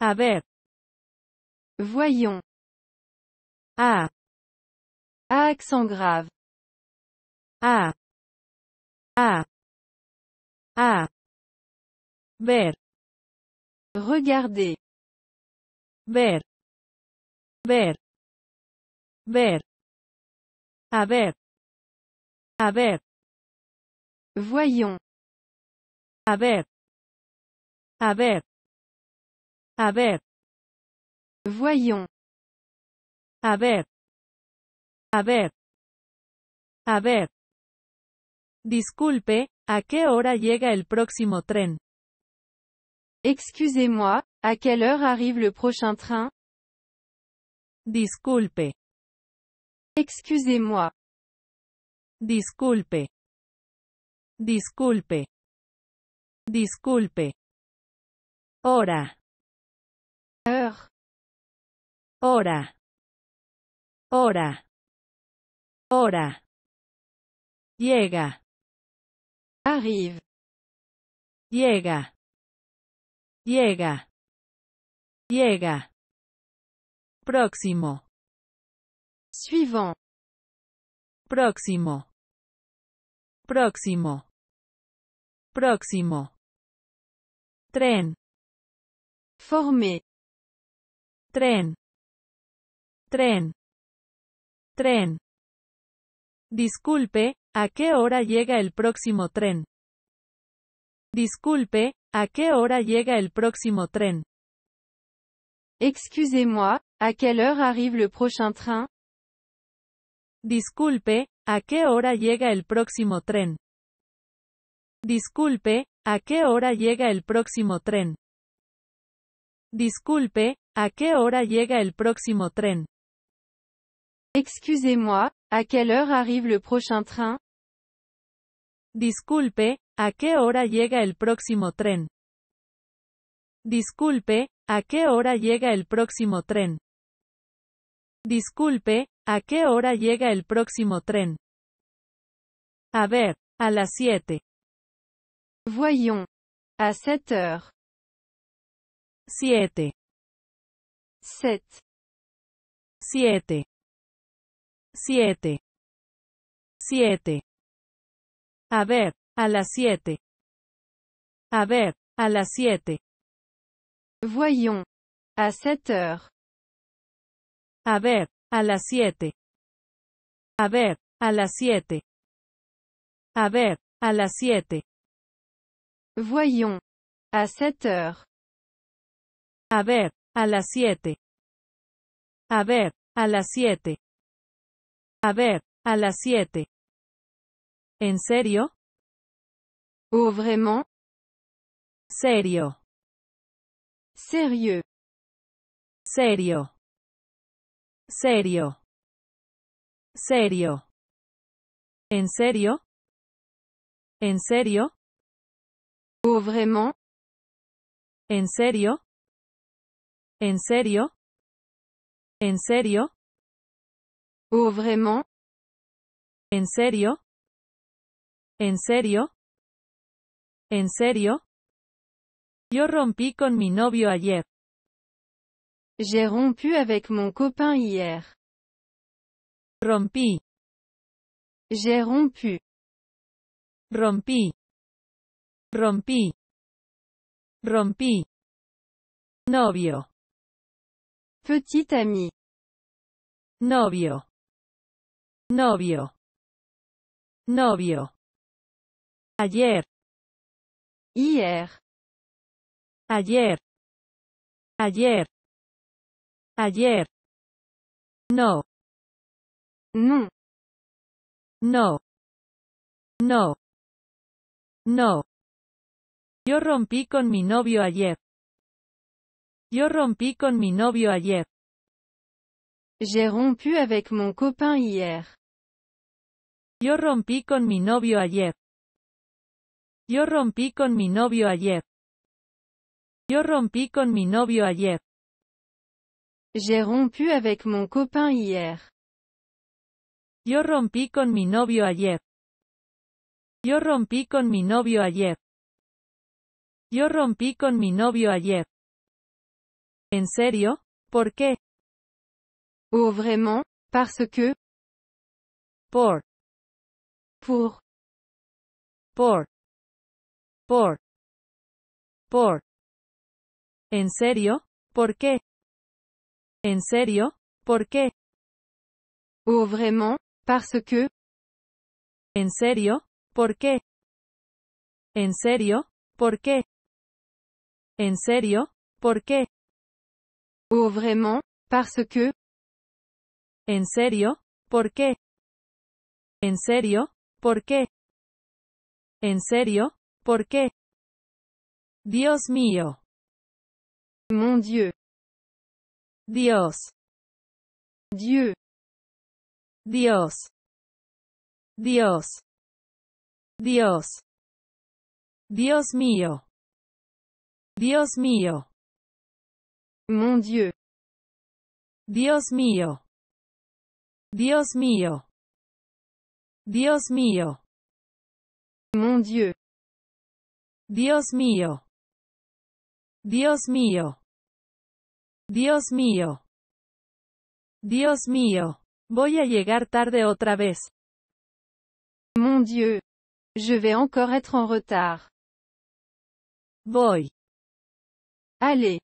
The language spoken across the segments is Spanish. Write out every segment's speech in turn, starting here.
A ver. Voyons. A. A accent grave. A. A. A. Ver. Regardez. Ver. Ver. Ver. A ver. A ver. Voyons. A ver. A ver. A ver. Voyons. A ver. A ver. A ver. Disculpe, à quelle heure llega le próximo train? Excusez-moi, à quelle heure arrive le prochain train? Disculpe. Excusez-moi. Disculpe. Disculpe. Disculpe. Hora. hora, hora, hora. Llega. Arrive. Llega. Llega. Llega. Próximo. Suivant. Próximo. Próximo. Próximo. Tren. Formé. Tren. Tren. Tren. Disculpe, ¿a qué hora llega el próximo tren? Disculpe, ¿a qué hora llega el próximo tren? Excusez-moi, ¿a qué hora arrive le prochain train? Disculpe, ¿a qué hora llega el próximo tren? Disculpe, ¿a qué hora llega el próximo tren? Disculpe, ¿a qué hora llega el próximo tren? Excusez-moi, à quelle heure arrive le prochain train? Disculpe, ¿a qué hora llega el próximo tren? Disculpe, ¿a qué hora llega el próximo tren? Disculpe, ¿a qué hora llega el próximo tren? A ver, à las 7. Voyons. À 7 heures. 7. 7. 7. siete siete A ver, a las siete A ver, a las siete Voyons. a sept heures. A ver, a las siete A ver, a las siete A ver, a las siete Voyons. a sept heures. A ver, a las siete A ver, a las siete a ver, a las siete. ¿En serio? Oh vraiment? Serio. Serio. Serio. Serio. ¿En serio? ¿En serio? Oh vraiment? ¿En serio? ¿En serio? ¿En serio? Oh vraiment? En serio? En serio? En serio? Yo rompí con mi novio ayer. J'ai rompu avec mon copain hier. Rompi. J'ai rompu. Rompi. Rompi. Rompi. Novio. Petit ami. Novio. Novio. Novio. Ayer. Hier. Ayer. Ayer. Ayer. No. No. No. No. No. Yo rompí con mi novio ayer. Yo rompí con mi novio ayer. J'ai rompu avec mon copain hier. Yo rompí con mi novio ayer. Yo rompí con mi novio ayer. Yo rompí con mi novio ayer. J'ai rompu avec mon copain hier. Yo rompí con mi novio ayer. Yo rompí con mi novio ayer. Yo rompí con mi novio ayer. ¿En serio? ¿Por qué? Oh vraiment Parce que Pour. Pour. Pour. Pour. Por. ¿En serio? pourquoi. ¿En serio? pourquoi. qué? Oh vraiment Parce que ¿En serio? pourquoi. ¿En serio? pourquoi. ¿En serio? pourquoi. qué? Oh vraiment Parce que ¿En serio? ¿Por qué? ¿En serio? ¿Por qué? ¿En serio? ¿Por qué? Dios mío. Mon Dieu. Dios. Dieu. Dios. Dios. Dios. Dios mío. Dios mío. Mon Dieu. Dios mío. Dios mío. Dios mío. Mon Dieu. Dios mío. Dios mío. Dios mío. Dios mío. Voy a llegar tarde otra vez. Mon Dieu. Je vais encore être en retard. Voy. Allez.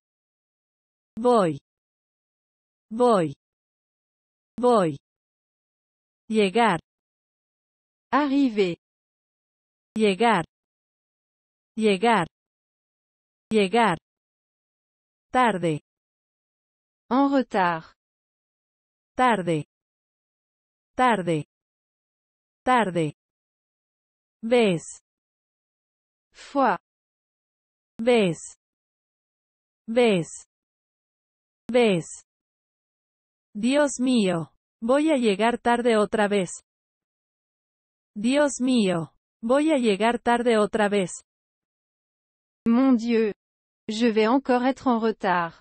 Voy. Voy. Voy. Llegar. Arriver. Llegar. Llegar. Llegar. Tarde. En retard. Tarde. Tarde. Tarde. ves fue ves ves ves Dios mío. Voy a llegar tarde otra vez. Dios mío. Voy a llegar tarde otra vez. Mon Dieu. Je vais encore être en retard.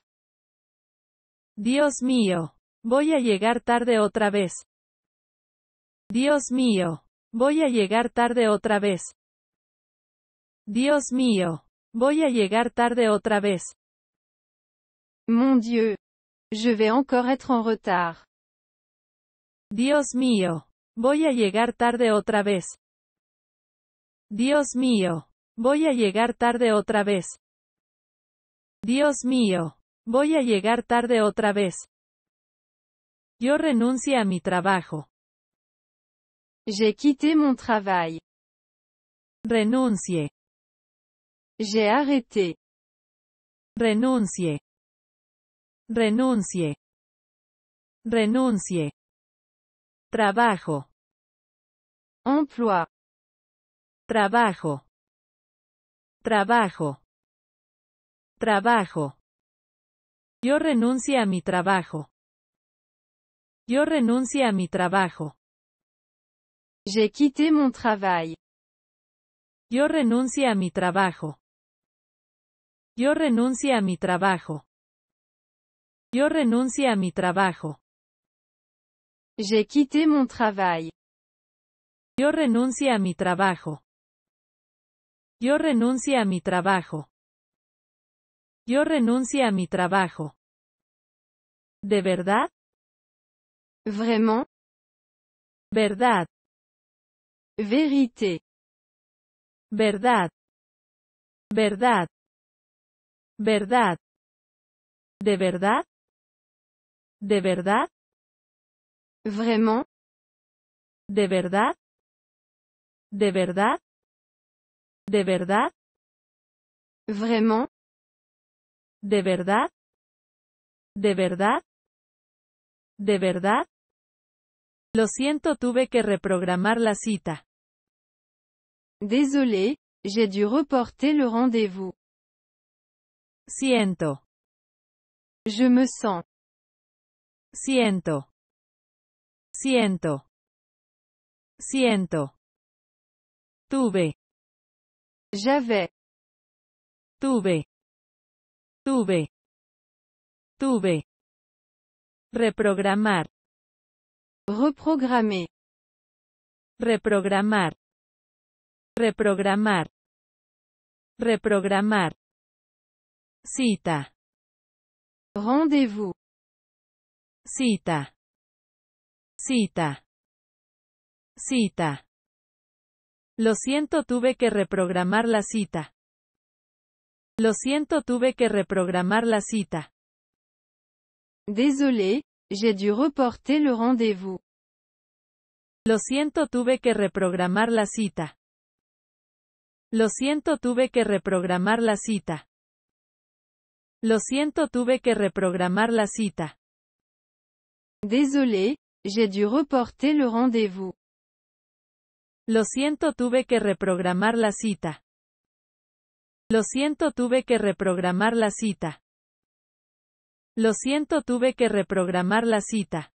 Dios mío. Voy a llegar tarde otra vez. Dios mío. Voy a llegar tarde otra vez. Dios mío. Voy a llegar tarde otra vez. Mon Dieu. Je vais encore être en retard. Dios mío. Voy a llegar tarde otra vez. Dios mío. Voy a llegar tarde otra vez. Dios mío. Voy a llegar tarde otra vez. Yo renuncio a mi trabajo. J'ai quitté mon travail. Renuncie. J'ai arrêté. Renuncie. Renuncie. Renuncie. Trabajo. Emploi. Trabajo. Trabajo. Trabajo. Yo renuncio a mi trabajo. Yo renuncio a mi trabajo. J'ai quitté mon travail. Yo renuncio a mi trabajo. Yo renuncio a mi trabajo. Yo renuncio a mi trabajo. J'ai quitté mon travail. Yo renuncie a mi trabajo. Yo renuncie a mi trabajo. Yo renuncie a mi trabajo. ¿De verdad? Vraiment? Verdad. Vérité. Verdad. Verdad. Verdad. ¿De verdad? ¿De verdad? Vraiment? ¿De verdad? ¿De verdad? ¿De verdad? Vraiment? ¿De verdad? ¿De verdad? ¿De verdad? Lo siento, tuve que reprogramar la cita. Désolé, j'ai dû reporter le rendez-vous. Siento. Je me sens. Siento. Siento. Siento. Tuve. J'avais. Tuve. Tuve. Tuve. Reprogramar. reprogramé Reprogramar. Reprogramar. Reprogramar. Cita. Rendez-vous. Cita. Cita. Cita. Lo siento tuve que reprogramar la cita. Lo siento tuve que reprogramar la cita. Désolé, j'ai dû reporter le rendez-vous. Lo siento tuve que reprogramar la cita. Lo siento tuve que reprogramar la cita. Lo siento tuve que reprogramar la cita. Désolé, J'ai dû reporter le rendez-vous. Lo siento, tuve que reprogramar la cita. Lo siento, tuve que reprogramar la cita. Lo siento, tuve que reprogramar la cita.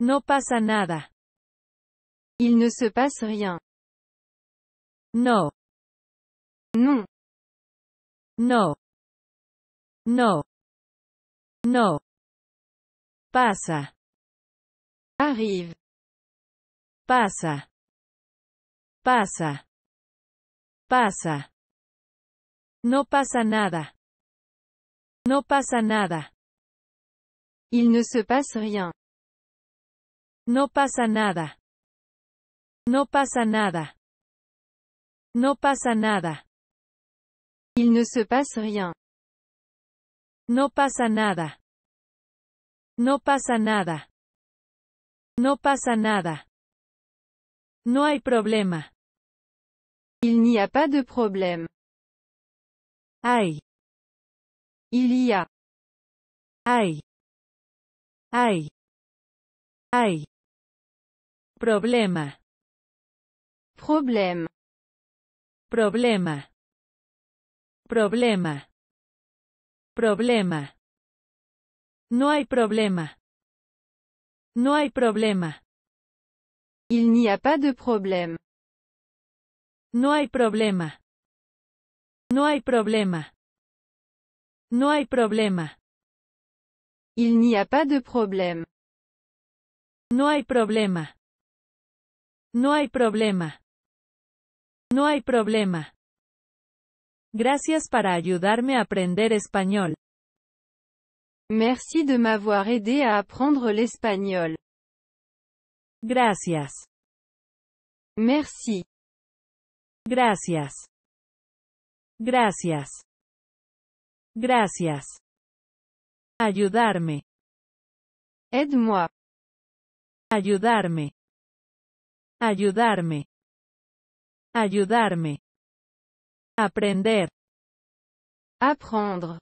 No pasa nada. Il ne se passe rien. No. No. No. No. Pasa. Arrive. Pasa. Pasa. Pasa. No pasa nada. No pasa nada. Il ne se passe rien. No pasa nada. No pasa nada. No pasa nada. Il ne se passe rien. No pasa nada. No pasa nada. No pasa nada. No hay problema. Il n'y a pas de problème. ay Il y a. ay Hay. Hay. Problema. Problème. Problema. Problema. Problema. No hay problema. No hay problema. Il n'y a pas de problème. No hay problema. No hay problema. No hay problema. Il n'y a pas de problème. No hay problema. No hay problema. No hay problema. Gracias para ayudarme a aprender español. Merci de m'avoir aidé à apprendre l'espagnol. Gracias. Merci. Gracias. Gracias. Gracias. Ayudarme. Aide-moi. Ayudarme. Ayudarme. Ayudarme. Aprender. Apprendre.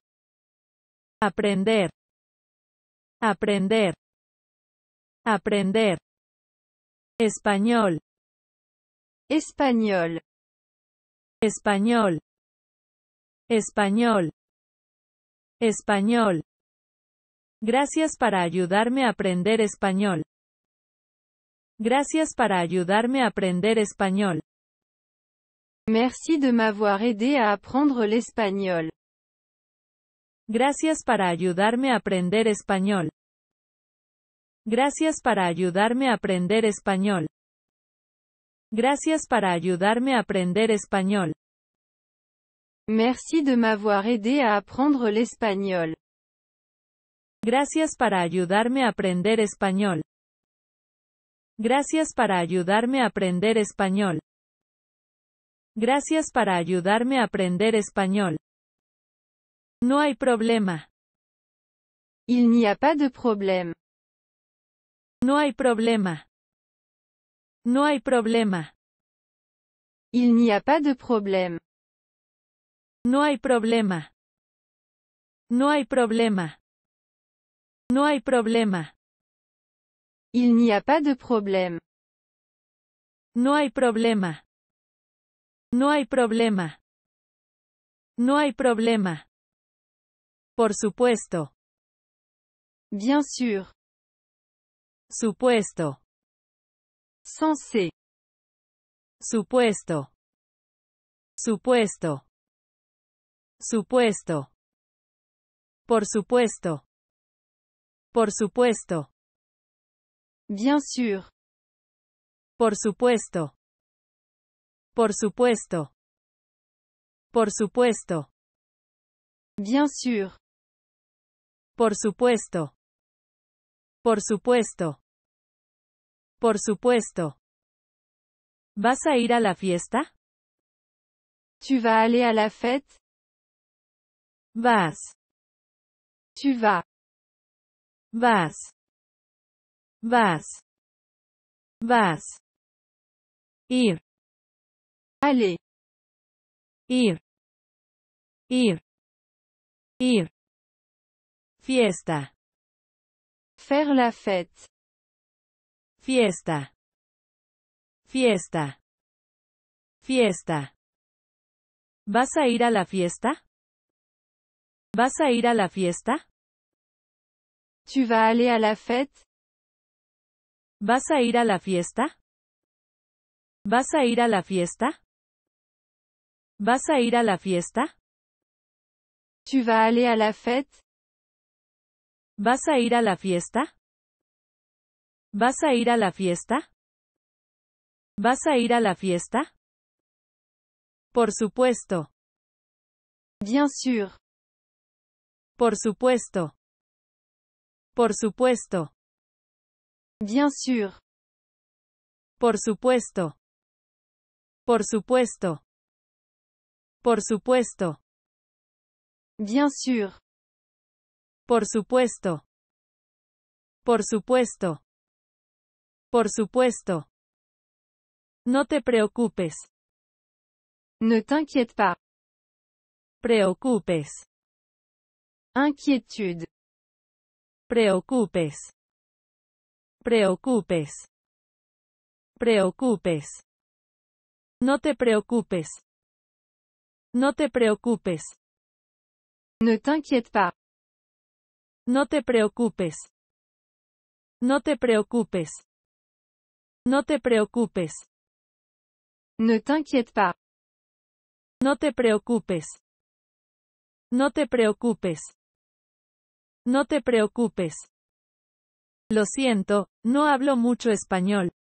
aprender, aprender, aprender, español, español, español, español, español. Gracias para ayudarme a aprender español. Gracias para ayudarme a aprender español. Merci de m'avoir aidé à apprendre l'espagnol. Gracias para ayudarme a aprender español. Gracias para ayudarme a aprender español. Gracias para ayudarme a aprender español. Merci de m'avoir aidé à apprendre l'espagnol. Gracias para ayudarme a aprender español. Gracias para ayudarme a aprender español. Gracias para ayudarme a aprender español. No hay problema. Il n'y a pas de problème. No hay problema. No hay problema. Il n'y a pas de problème. No hay problema. No hay problema. No hay problema. Il n'y a pas de problème. No hay problema. No hay problema. No hay problema. Por supuesto. Bien sûr. Supuesto. Censé. Supuesto. Supuesto. Supuesto. Por supuesto. Por supuesto. Bien sûr. Por supuesto. Por supuesto. Por supuesto. Bien sûr. Por supuesto. Por supuesto. Por supuesto. ¿Vas a ir a la fiesta? Tu vas ir a la fête? Vas. Tu vas. Vas. Vas. Vas. Ir. Aller. Ir. Ir. Ir. Fiesta. Faire la fête. Fiesta. Fiesta. Fiesta. ¿Vas a ir a la fiesta? ¿Vas a ir a la fiesta? Tu vas aller la fête? ¿Vas a ir a la fiesta? ¿Vas a ir a la fiesta? ¿Vas a ir a la fiesta? Tu vas aller a la fête? ¿Vas a ir a la fiesta? ¿Vas a ir a la fiesta? ¿Vas a ir a la fiesta? Por supuesto. Bien sûr. Por supuesto. Por supuesto. Bien sûr. Por supuesto. Por supuesto. Por supuesto. Bien sûr. Por supuesto. Por supuesto. Por supuesto. No te preocupes. No te pas. Preocupes. Inquietud. Preocupes. Preocupes. Preocupes. No te preocupes. No te preocupes. No te pas. No te preocupes. No te preocupes. No te preocupes. Ne t'inquiète pas. No te preocupes. No te preocupes. No te preocupes. Lo siento, no hablo mucho español.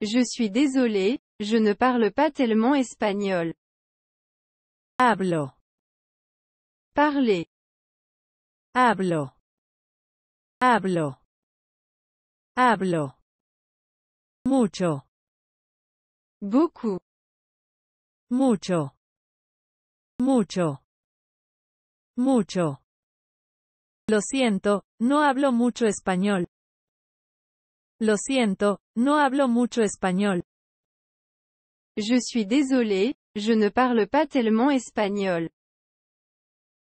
Je suis désolé, je ne parle pas tellement español. Hablo. Parler. Hablo. Hablo. Hablo. Mucho. Beaucoup. Mucho. Mucho. Mucho. Lo siento, no hablo mucho español. Lo siento, no hablo mucho español. Je suis désolé, je ne parle pas tellement espagnol.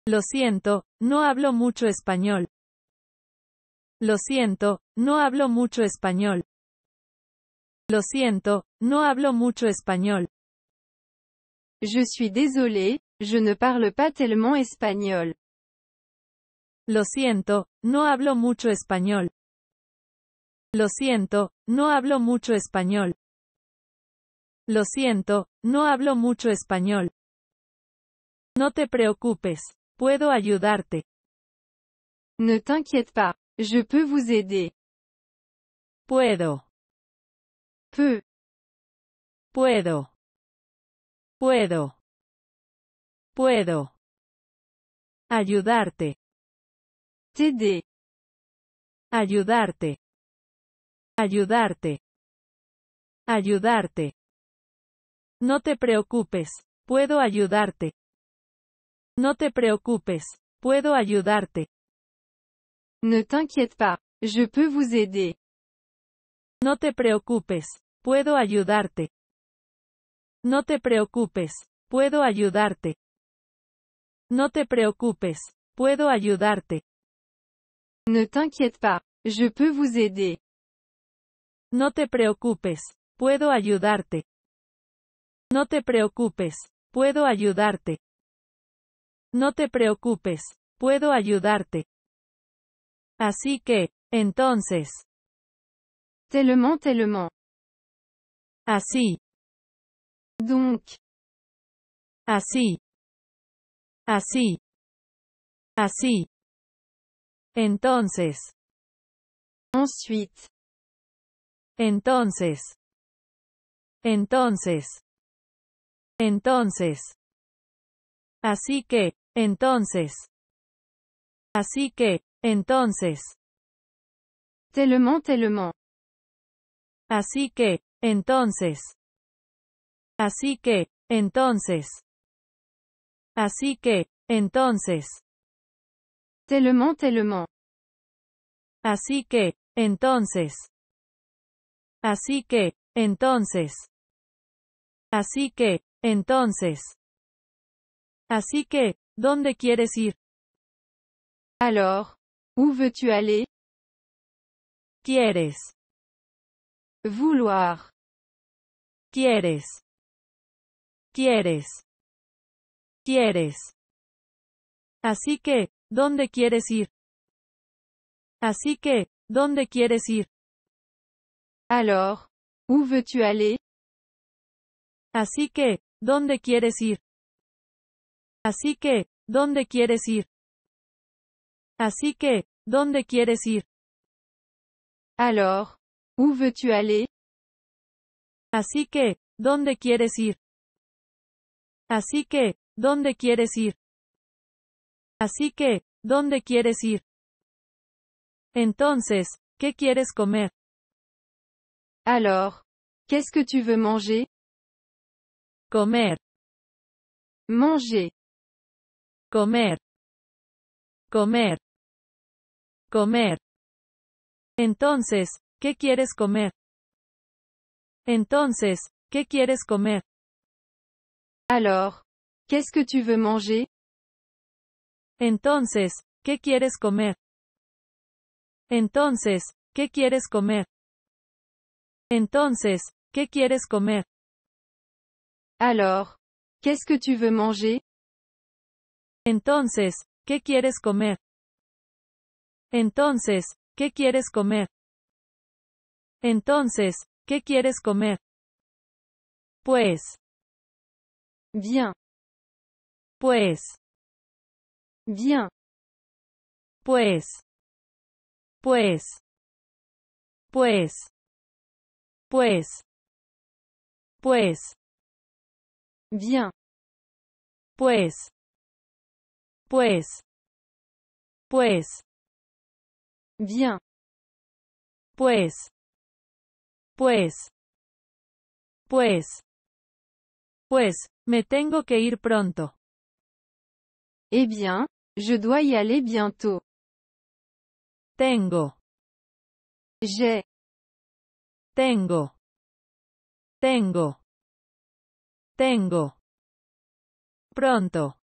Lo siento, no hablo mucho español. Lo siento, no hablo mucho español. Lo siento, no hablo mucho español. Je suis désolé, je ne parle pas tellement espagnol. Lo siento, no hablo mucho español. Lo siento, no hablo mucho español. Lo siento, no hablo mucho español. No te preocupes. Puedo ayudarte. Ne t'inquiète pas. Je peux vous aider. Puedo. Puedo. Puedo. Puedo. Ayudarte. T'aider. Ayudarte. Ayudarte. Ayudarte. No te preocupes. Puedo ayudarte. No te preocupes. Puedo ayudarte. Ne t'inquiète pas. Je peux vous aider. No te preocupes. Puedo ayudarte. No te preocupes. Puedo ayudarte. No te preocupes. Puedo ayudarte. Ne t'inquiète pas. Je peux vous aider. No te preocupes. Puedo ayudarte. No te preocupes. Puedo ayudarte. No te preocupes, puedo ayudarte. Así que, entonces. Tellement, tellement. Así. Donc. Así. Así. Así. Entonces. Ensuite. Entonces. Entonces. Entonces. Así que, entonces. Así que, entonces. Tellement, tellement. Así que, entonces. Así que, entonces. Así que, entonces. Tellement, tellement. Así que, entonces. Así que, entonces. Así que, entonces. Así que, ¿Dónde quieres ir? Alors, où veux-tu aller? Quieres. Vouloir. Quieres. Quieres. Quieres. Así que, ¿dónde quieres ir? Así que, ¿dónde quieres ir? Alors, où veux-tu aller? Así que, ¿dónde quieres ir? Así que, ¿dónde quieres ir? Así que, ¿dónde quieres ir? Alors, où veux-tu aller? Así que, ¿dónde quieres ir? Así que, ¿dónde quieres ir? Así que, ¿dónde quieres ir? Entonces, ¿qué quieres comer? Alors, qu'est-ce que tu veux manger? Comer. Manger comer, comer, comer. Entonces, ¿qué quieres comer? Entonces, ¿qué quieres comer? Alors, qu'est-ce que tu veux manger? Entonces, ¿qué quieres comer? Entonces, ¿qué quieres comer? Entonces, ¿qué quieres comer? Alors, qu'est-ce que tu veux manger? Entonces, ¿qué quieres comer? Entonces, ¿qué quieres comer? Entonces, ¿qué quieres comer? Pues. bien. Pues. bien. Pues. Pues. Pues. Pues. Pues. bien. Pues. Pues. Pues. Bien. Pues. Pues. Pues. Pues, me tengo que ir pronto. Eh bien, je dois y aller bientôt. Tengo. J'ai. Tengo. Tengo. Tengo. Pronto.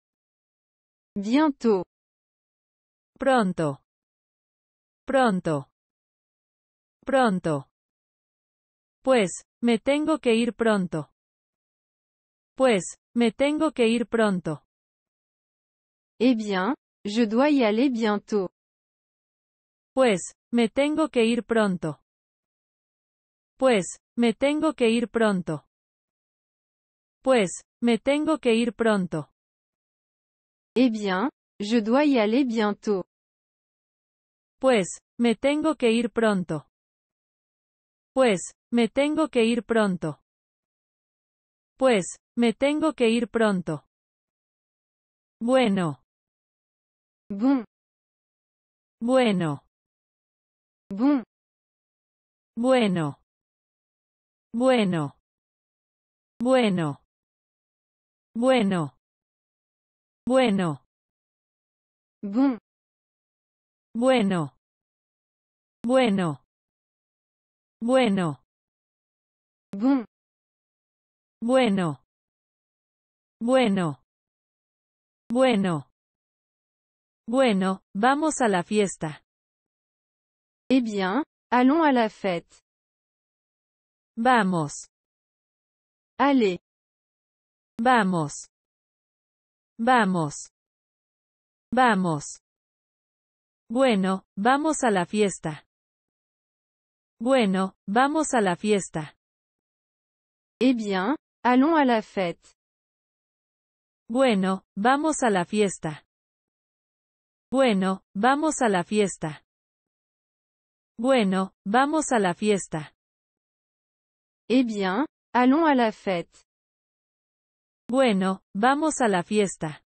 Bientôt. Pronto. Pronto. Pronto. Pues, me tengo que ir pronto. Pues, me tengo que ir pronto. Eh bien, je dois y aller bientôt. Pues, me tengo que ir pronto. Pues, me tengo que ir pronto. Pues, me tengo que ir pronto. Eh bien, je dois y aller bientôt. Pues, me tengo que ir pronto. Pues, me tengo que ir pronto. Pues, me tengo que ir pronto. Bueno. Bon. Bueno. Bueno. Bueno. Bueno. Bueno. Bueno. bueno, Bueno. Bueno. Bueno. bueno, Bueno. Bueno. Bueno. Bueno, vamos a la fiesta. Eh bien, allons a la fête. Vamos. Allez. Vamos. Vamos. Vamos. Bueno, vamos a la fiesta. Bueno, vamos a la fiesta. Eh bien, allons a la fête. Bueno, vamos a la fiesta. Bueno, vamos a la fiesta. Bueno, vamos a la fiesta. Eh bien, allons a la fête. Bueno, vamos a la fiesta.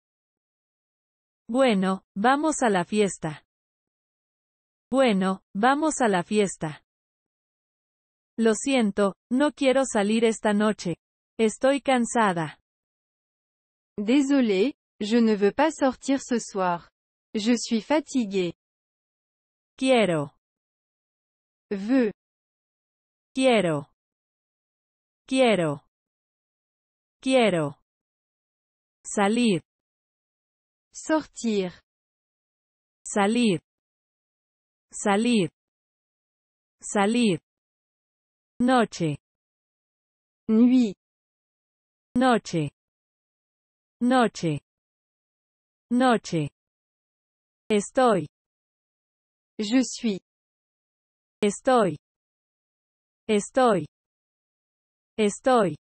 Bueno, vamos a la fiesta. Bueno, vamos a la fiesta. Lo siento, no quiero salir esta noche. Estoy cansada. Désolé, je ne veux pas sortir ce soir. Je suis fatigué. Quiero. Ve. Quiero. Quiero. Quiero. Salir. Sortir. Salir. Salir. Salir. Noche. Nuit. Noche. Noche. Noche. Estoy. Je suis. Estoy. Estoy. Estoy.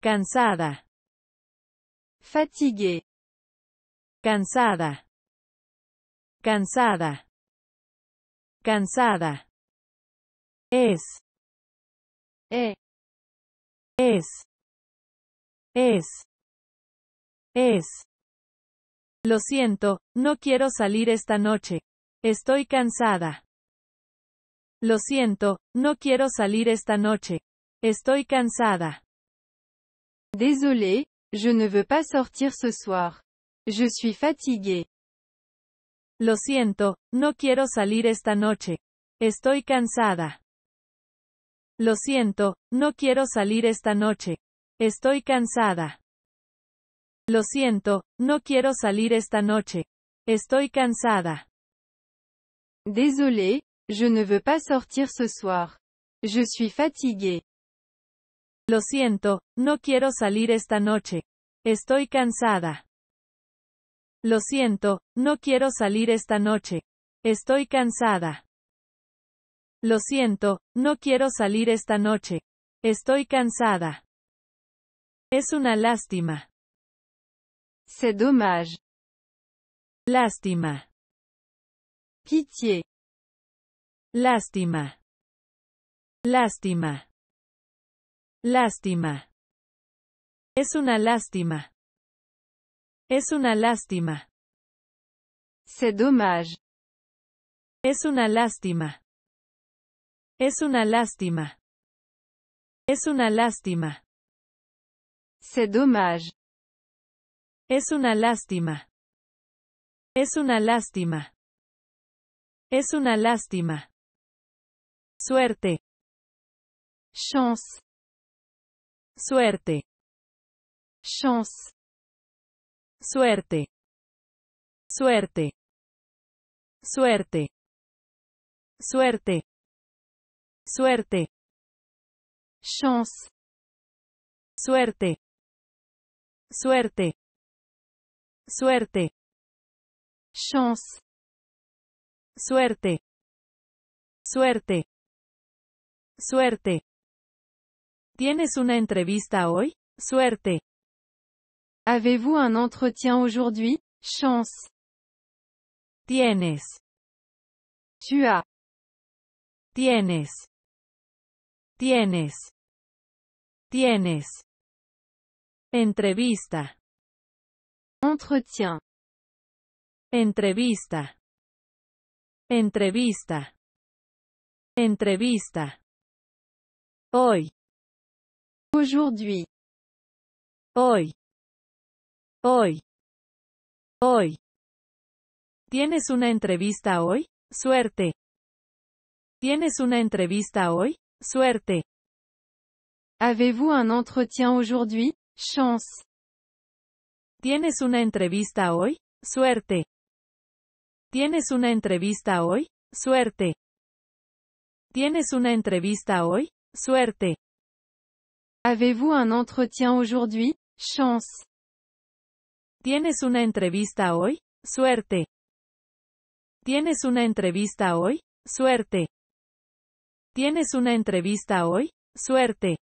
Cansada. Fatigué. Cansada. Cansada. Cansada. Es. eh Es. Es. Es. Lo siento, no quiero salir esta noche. Estoy cansada. Lo siento, no quiero salir esta noche. Estoy cansada. Désolé, Je ne veux pas sortir ce soir. Je suis fatiguée. Lo siento, no quiero salir esta noche. Estoy cansada. Lo siento, no quiero salir esta noche. Estoy cansada. Lo siento, no quiero salir esta noche. Estoy cansada. Désolé, je ne veux pas sortir ce soir. Je suis fatiguée. Lo siento, no quiero salir esta noche. Estoy cansada. Lo siento, no quiero salir esta noche. Estoy cansada. Lo siento, no quiero salir esta noche. Estoy cansada. Es una lástima. C'est dommage. Lástima. Pitié. Lástima. Lástima. Lástima. Es una lástima. Es una lástima. C'est dommage. Es una lástima. Es una lástima. Es una lástima. C'est dommage. Es una lástima. Es una lástima. Es una lástima. Suerte. Chance. Suerte. Chance. Suerte. Suerte. Suerte. Suerte. Suerte. Chance. Suerte. Suerte. Suerte. Chance. Suerte. Suerte. Suerte. ¿Tienes una entrevista hoy? Suerte. Avez-vous un entretien aujourd'hui? Chance. Tienes. Tu Tienes. Tienes. Tienes. Entrevista. Entretien. Entrevista. Entrevista. Entrevista. Hoy. Hoy. Hoy. Hoy. ¿Tienes una entrevista hoy? Suerte. ¿Tienes una entrevista hoy? Suerte. Avez-vous un entretien aujourd'hui? Chance. ¿Tienes una entrevista hoy? Suerte. ¿Tienes una entrevista hoy? Suerte. ¿Tienes una entrevista hoy? Suerte. Avez-vous un entretien aujourd'hui? Chance. ¿Tienes una entrevista hoy? Suerte. ¿Tienes una entrevista hoy? Suerte. ¿Tienes una entrevista hoy? Suerte.